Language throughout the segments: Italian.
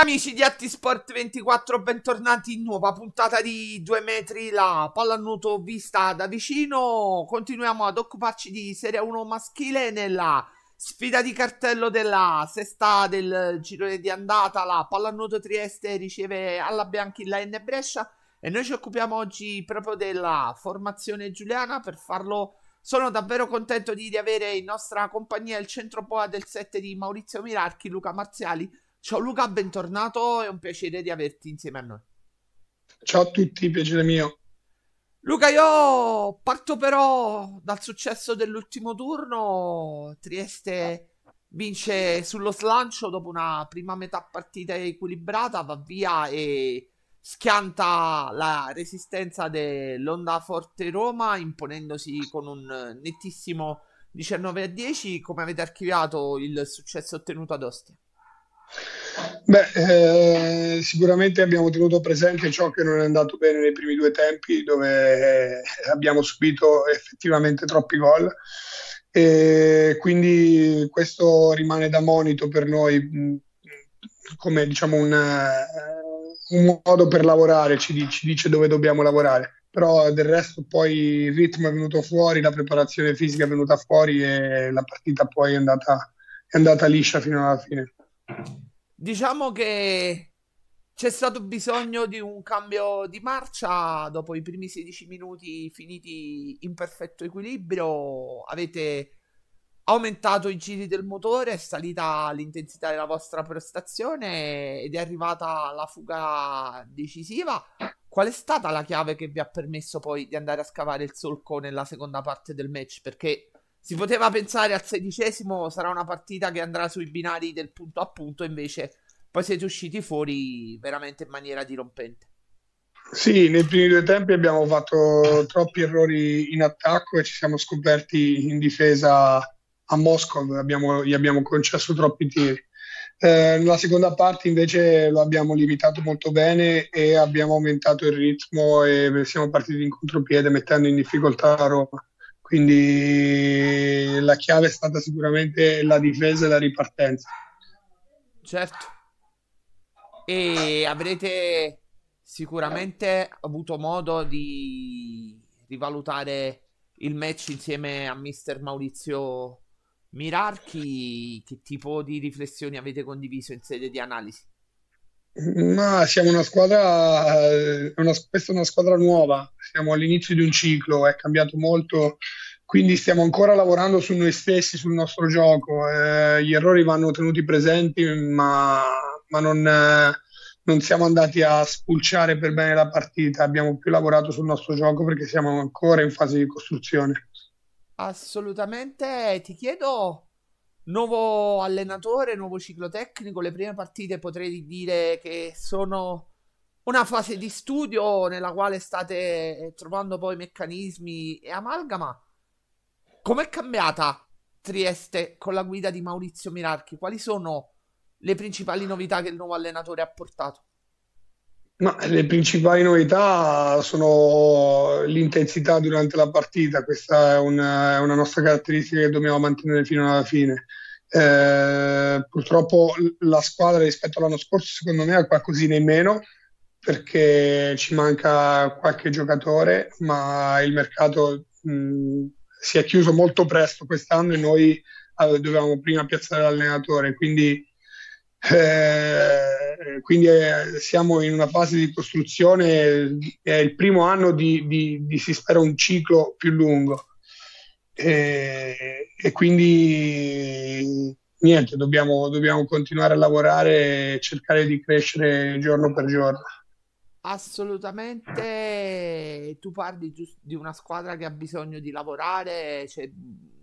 Amici di Attisport 24, bentornati in nuova puntata di 2 metri la pallanuto vista da vicino. Continuiamo ad occuparci di Serie 1 maschile nella sfida di cartello della sesta del girone di andata. La pallanuto Trieste riceve alla Bianchi Bianchilla N Brescia e noi ci occupiamo oggi proprio della formazione giuliana per farlo sono davvero contento di riavere in nostra compagnia il centro boa del 7 di Maurizio Mirarchi, Luca Marziali Ciao Luca, bentornato, è un piacere di averti insieme a noi. Ciao a tutti, piacere mio. Luca, io parto però dal successo dell'ultimo turno. Trieste vince sullo slancio dopo una prima metà partita equilibrata, va via e schianta la resistenza dell'Onda Forte Roma imponendosi con un nettissimo 19 a 10. Come avete archiviato il successo ottenuto ad Ostia? Beh, eh, sicuramente abbiamo tenuto presente ciò che non è andato bene nei primi due tempi, dove eh, abbiamo subito effettivamente troppi gol. E quindi questo rimane da monito per noi mm, come diciamo, un, eh, un, modo per lavorare, ci, ci dice dove dobbiamo lavorare però del resto poi il ritmo è venuto fuori, la preparazione fisica è venuta fuori e la partita poi è andata, è andata liscia fino alla fine. Diciamo che c'è stato bisogno di un cambio di marcia dopo i primi 16 minuti finiti in perfetto equilibrio. Avete aumentato i giri del motore, è salita l'intensità della vostra prestazione ed è arrivata la fuga decisiva. Qual è stata la chiave che vi ha permesso poi di andare a scavare il solco nella seconda parte del match? Perché si poteva pensare al sedicesimo sarà una partita che andrà sui binari del punto a punto, invece poi siete usciti fuori veramente in maniera dirompente. Sì, nei primi due tempi abbiamo fatto troppi errori in attacco e ci siamo scoperti in difesa a Moscow, abbiamo, gli abbiamo concesso troppi tiri. Eh, nella seconda parte invece lo abbiamo limitato molto bene e abbiamo aumentato il ritmo e siamo partiti in contropiede mettendo in difficoltà la Roma. Quindi la chiave è stata sicuramente la difesa e la ripartenza. Certo. E avrete sicuramente avuto modo di rivalutare il match insieme a mister Maurizio Mirarchi. Che tipo di riflessioni avete condiviso in sede di analisi? Ma siamo una squadra, eh, una, questa è una squadra nuova, siamo all'inizio di un ciclo, è cambiato molto, quindi stiamo ancora lavorando su noi stessi, sul nostro gioco. Eh, gli errori vanno tenuti presenti, ma, ma non, eh, non, siamo andati a spulciare per bene la partita, abbiamo più lavorato sul nostro gioco perché siamo ancora in fase di costruzione. Assolutamente, ti chiedo Nuovo allenatore, nuovo ciclo tecnico, le prime partite potrei dire che sono una fase di studio nella quale state eh, trovando poi meccanismi e amalgama. Com'è cambiata Trieste con la guida di Maurizio Mirarchi? Quali sono le principali novità che il nuovo allenatore ha portato? Ma le principali novità sono l'intensità durante la partita, questa è una, una nostra caratteristica che dobbiamo mantenere fino alla fine. Eh, purtroppo la squadra rispetto all'anno scorso secondo me ha qualcosina in meno perché ci manca qualche giocatore, ma il mercato mh, si è chiuso molto presto quest'anno e noi eh, dovevamo prima piazzare l'allenatore, quindi eh, eh, quindi eh, siamo in una fase di costruzione, è il primo anno di, di, di si spera un ciclo più lungo e, e quindi niente, dobbiamo, dobbiamo continuare a lavorare e cercare di crescere giorno per giorno. Assolutamente, tu parli giusto di una squadra che ha bisogno di lavorare, c'è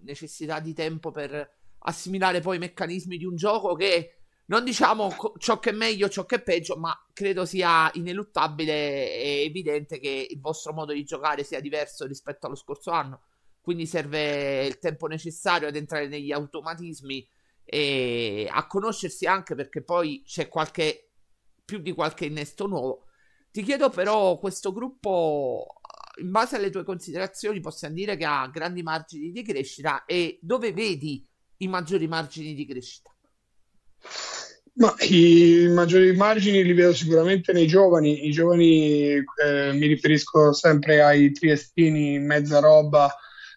necessità di tempo per assimilare poi i meccanismi di un gioco che non diciamo ciò che è meglio, ciò che è peggio, ma credo sia ineluttabile e evidente che il vostro modo di giocare sia diverso rispetto allo scorso anno. Quindi serve il tempo necessario ad entrare negli automatismi e a conoscersi anche perché poi c'è qualche più di qualche innesto nuovo. Ti chiedo però questo gruppo in base alle tue considerazioni possiamo dire che ha grandi margini di crescita e dove vedi i maggiori margini di crescita? Ma i maggiori margini li vedo sicuramente nei giovani, i giovani eh, mi riferisco sempre ai triestini, mezza roba,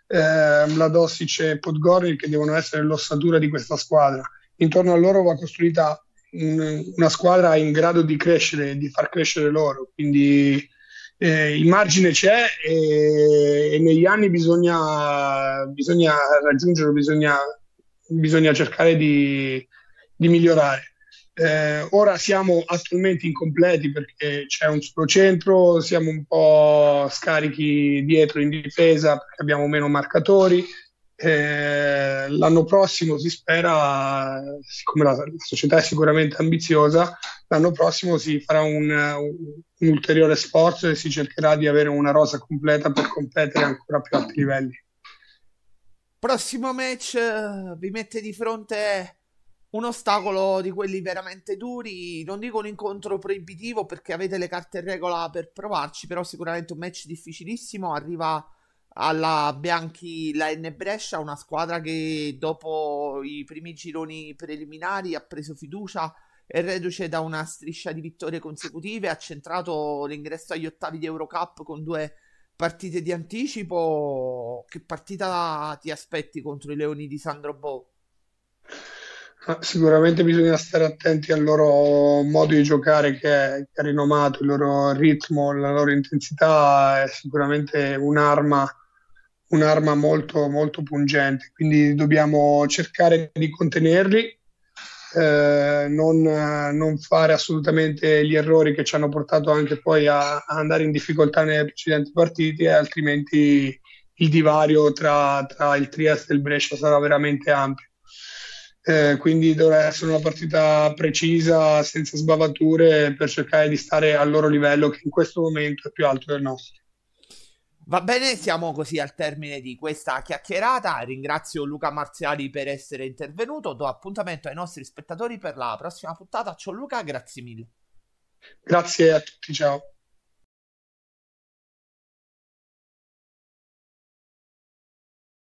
eh, Mladosic e Podgoril che devono essere l'ossatura di questa squadra. Intorno a loro va costruita un, una squadra in grado di crescere, di far crescere loro, quindi eh, il margine c'è e, e negli anni bisogna, bisogna raggiungerlo, bisogna, bisogna cercare di, di migliorare. Eh, ora siamo attualmente incompleti perché c'è un solo centro, siamo un po' scarichi dietro in difesa perché abbiamo meno marcatori. Eh, l'anno prossimo si spera, siccome la, la, società è sicuramente ambiziosa, l'anno prossimo si farà un, un, un ulteriore sforzo e si cercherà di avere una rosa completa per competere ancora più alti livelli. Prossimo match eh, vi mette di fronte un ostacolo di quelli veramente duri. Non dico un incontro proibitivo perché avete le carte in regola per provarci, però sicuramente un match difficilissimo. Arriva alla Bianchi la N Brescia, una squadra che dopo i primi gironi preliminari ha preso fiducia e reduce da una striscia di vittorie consecutive, ha centrato l'ingresso agli ottavi di Eurocup con due partite di anticipo. Che partita ti aspetti contro i Leoni di Sandro Bo? Ah, sicuramente bisogna stare attenti al loro modo di giocare che è, che è rinomato, il loro ritmo, la loro intensità è sicuramente un'arma, un'arma molto, molto pungente, quindi dobbiamo cercare di contenerli eh, non, non, fare assolutamente gli errori che ci hanno portato anche poi a, a andare in difficoltà nelle precedenti partite, altrimenti il divario tra, tra il Trieste e il Brescia sarà veramente ampio eh, quindi dovrà essere una partita precisa, senza sbavature, per cercare di stare al loro livello, che in questo momento è più alto del nostro. Va bene, siamo così al termine di questa chiacchierata. Ringrazio Luca Marziali per essere intervenuto. Do appuntamento ai nostri spettatori per la prossima puntata. Ciao Luca, grazie mille. Grazie a tutti, ciao.